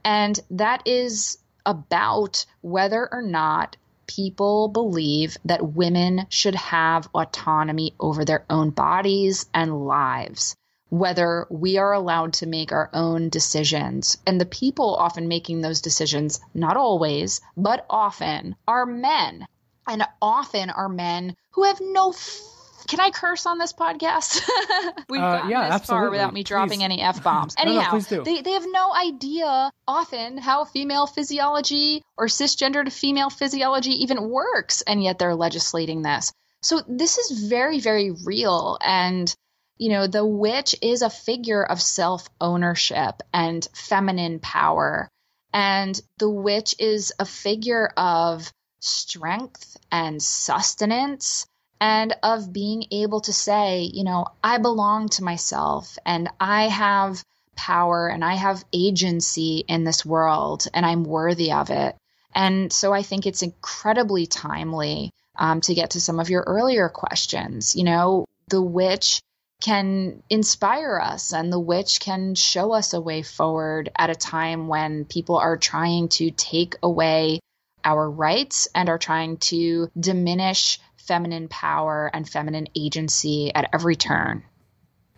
And that is about whether or not people believe that women should have autonomy over their own bodies and lives whether we are allowed to make our own decisions. And the people often making those decisions, not always, but often, are men. And often are men who have no f- can I curse on this podcast? We've uh, yeah, this absolutely. far without me dropping please. any f bombs. Anyhow, no, no, they they have no idea often how female physiology or cisgendered female physiology even works, and yet they're legislating this. So this is very very real, and you know, the witch is a figure of self ownership and feminine power. And the witch is a figure of strength and sustenance and of being able to say, you know, I belong to myself and I have power and I have agency in this world and I'm worthy of it. And so I think it's incredibly timely um, to get to some of your earlier questions. You know, the witch can inspire us and the witch can show us a way forward at a time when people are trying to take away our rights and are trying to diminish feminine power and feminine agency at every turn.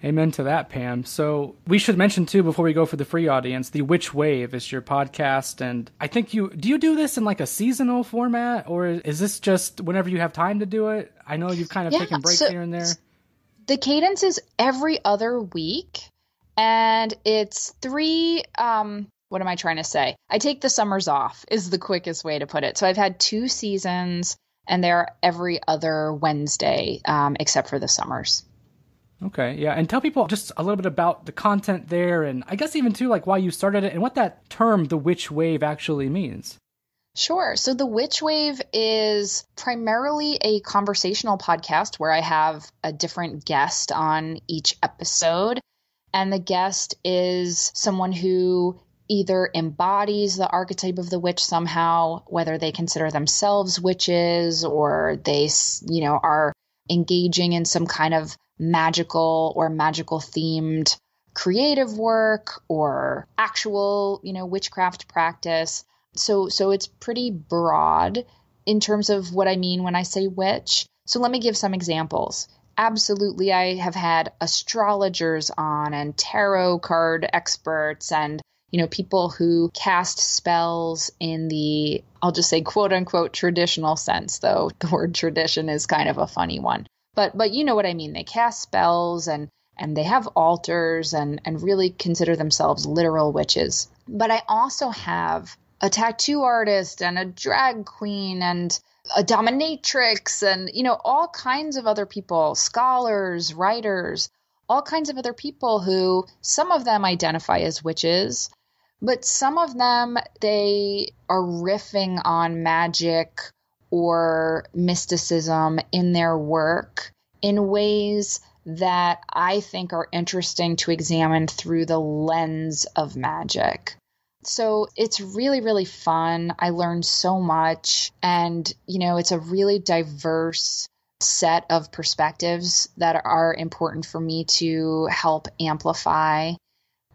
Amen to that, Pam. So we should mention too before we go for the free audience, the Witch Wave is your podcast, and I think you do you do this in like a seasonal format, or is this just whenever you have time to do it? I know you've kind of yeah, taken breaks so, here and there. The cadence is every other week, and it's three. Um, what am I trying to say? I take the summers off, is the quickest way to put it. So I've had two seasons, and they're every other Wednesday, um, except for the summers. Okay, yeah. And tell people just a little bit about the content there, and I guess even too, like why you started it and what that term, the witch wave, actually means. Sure. So the Witch Wave is primarily a conversational podcast where I have a different guest on each episode. And the guest is someone who either embodies the archetype of the witch somehow, whether they consider themselves witches or they, you know, are engaging in some kind of magical or magical themed creative work or actual, you know, witchcraft practice. So, so it's pretty broad in terms of what I mean when I say witch. So let me give some examples. Absolutely, I have had astrologers on and tarot card experts and you know, people who cast spells in the, I'll just say quote unquote traditional sense, though the word tradition is kind of a funny one. But but you know what I mean. They cast spells and and they have altars and and really consider themselves literal witches. But I also have a tattoo artist and a drag queen and a dominatrix and you know all kinds of other people scholars writers all kinds of other people who some of them identify as witches but some of them they are riffing on magic or mysticism in their work in ways that I think are interesting to examine through the lens of magic. So it's really, really fun. I learned so much. And, you know, it's a really diverse set of perspectives that are important for me to help amplify.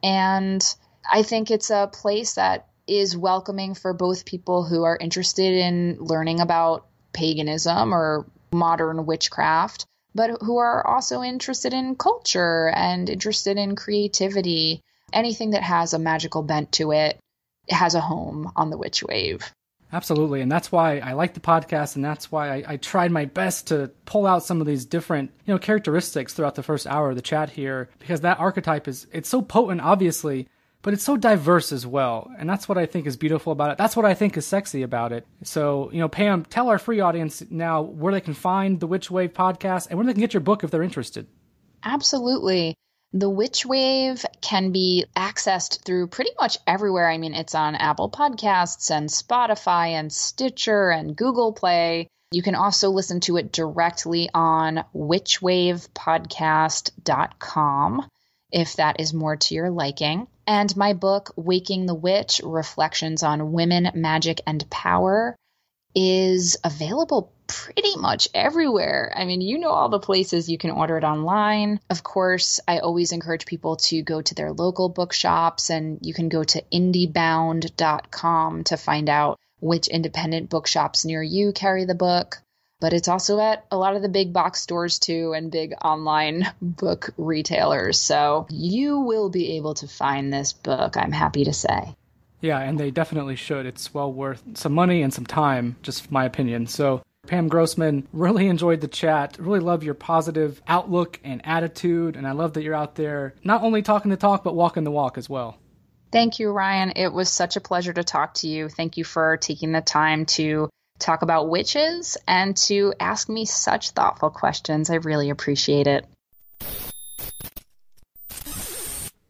And I think it's a place that is welcoming for both people who are interested in learning about paganism or modern witchcraft, but who are also interested in culture and interested in creativity anything that has a magical bent to it has a home on the Witch Wave. Absolutely. And that's why I like the podcast. And that's why I, I, tried my best to pull out some of these different, you know, characteristics throughout the first hour of the chat here, because that archetype is, it's so potent, obviously, but it's so diverse as well. And that's what I think is beautiful about it. That's what I think is sexy about it. So, you know, Pam, tell our free audience now where they can find the Witch Wave podcast and where they can get your book if they're interested. Absolutely. The Witch Wave can be accessed through pretty much everywhere. I mean, it's on Apple Podcasts and Spotify and Stitcher and Google Play. You can also listen to it directly on witchwavepodcast.com if that is more to your liking. And my book, Waking the Witch Reflections on Women, Magic, and Power, is available pretty much everywhere. I mean, you know all the places you can order it online. Of course, I always encourage people to go to their local bookshops and you can go to indiebound.com to find out which independent bookshops near you carry the book. But it's also at a lot of the big box stores too and big online book retailers. So you will be able to find this book, I'm happy to say. Yeah, and they definitely should. It's well worth some money and some time, just my opinion. So Pam Grossman, really enjoyed the chat. Really love your positive outlook and attitude. And I love that you're out there not only talking the talk, but walking the walk as well. Thank you, Ryan. It was such a pleasure to talk to you. Thank you for taking the time to talk about witches and to ask me such thoughtful questions. I really appreciate it.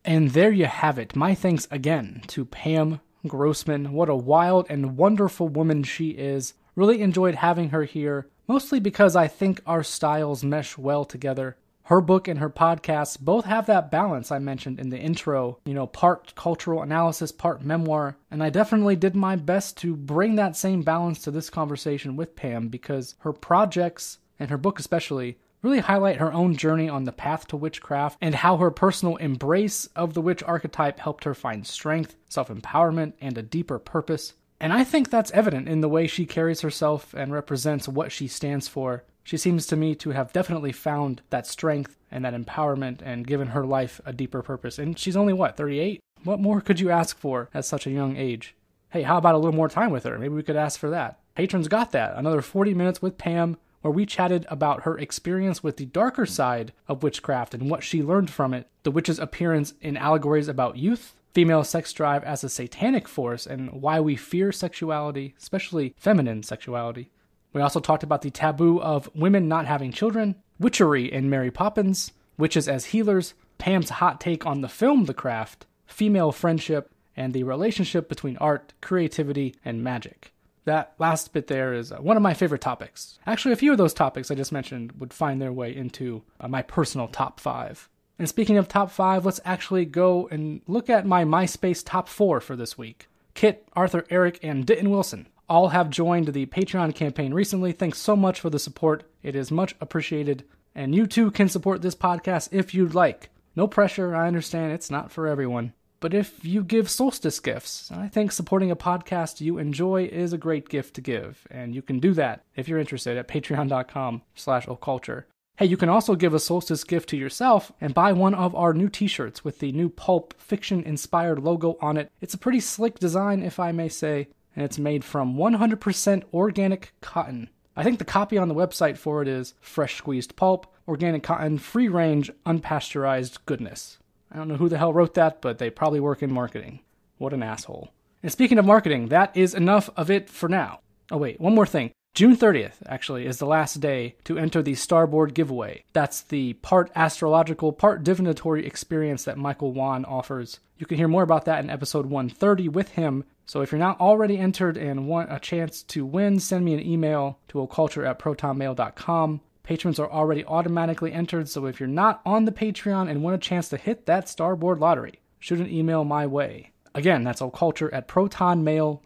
And there you have it. My thanks again to Pam Grossman. What a wild and wonderful woman she is. Really enjoyed having her here, mostly because I think our styles mesh well together. Her book and her podcast both have that balance I mentioned in the intro, you know, part cultural analysis, part memoir, and I definitely did my best to bring that same balance to this conversation with Pam because her projects, and her book especially, really highlight her own journey on the path to witchcraft and how her personal embrace of the witch archetype helped her find strength, self empowerment, and a deeper purpose. And I think that's evident in the way she carries herself and represents what she stands for. She seems to me to have definitely found that strength and that empowerment and given her life a deeper purpose. And she's only, what, 38? What more could you ask for at such a young age? Hey, how about a little more time with her? Maybe we could ask for that. Patrons got that. Another 40 minutes with Pam, where we chatted about her experience with the darker side of witchcraft and what she learned from it, the witch's appearance in allegories about youth, female sex drive as a satanic force and why we fear sexuality, especially feminine sexuality. We also talked about the taboo of women not having children, witchery in Mary Poppins, witches as healers, Pam's hot take on the film The Craft, female friendship, and the relationship between art, creativity, and magic. That last bit there is uh, one of my favorite topics. Actually, a few of those topics I just mentioned would find their way into uh, my personal top five. And speaking of top five, let's actually go and look at my MySpace top four for this week. Kit, Arthur, Eric, and Ditton Wilson all have joined the Patreon campaign recently. Thanks so much for the support. It is much appreciated. And you too can support this podcast if you'd like. No pressure, I understand it's not for everyone. But if you give solstice gifts, I think supporting a podcast you enjoy is a great gift to give, and you can do that if you're interested at patreon.com slash occulture. Hey, you can also give a solstice gift to yourself and buy one of our new t shirts with the new pulp fiction inspired logo on it. It's a pretty slick design, if I may say, and it's made from 100% organic cotton. I think the copy on the website for it is fresh squeezed pulp, organic cotton, free range, unpasteurized goodness. I don't know who the hell wrote that, but they probably work in marketing. What an asshole. And speaking of marketing, that is enough of it for now. Oh, wait, one more thing. June 30th, actually, is the last day to enter the Starboard Giveaway. That's the part astrological, part divinatory experience that Michael Wan offers. You can hear more about that in episode 130 with him. So if you're not already entered and want a chance to win, send me an email to occulture at protonmail.com. Patrons are already automatically entered, so if you're not on the Patreon and want a chance to hit that Starboard lottery, shoot an email my way. Again, that's occulture at protonmail.com.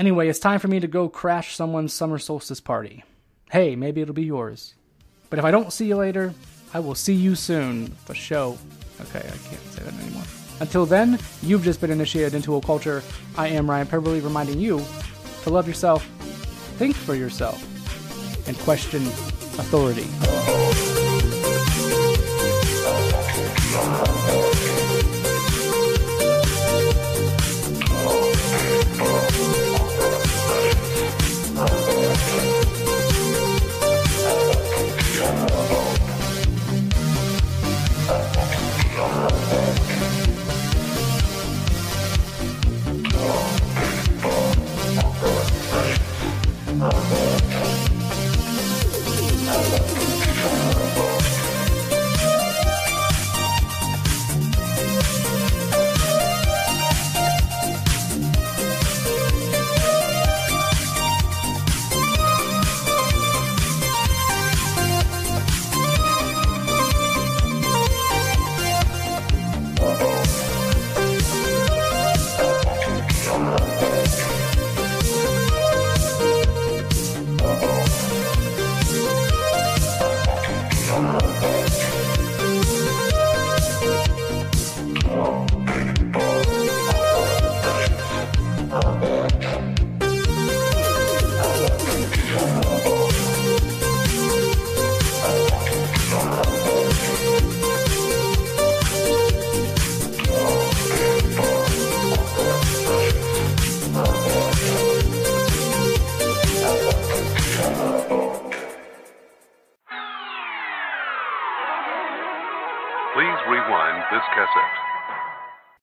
Anyway, it's time for me to go crash someone's summer solstice party. Hey, maybe it'll be yours. But if I don't see you later, I will see you soon for show. Okay, I can't say that anymore. Until then, you've just been initiated into a culture. I am Ryan Peverly reminding you to love yourself, think for yourself, and question authority.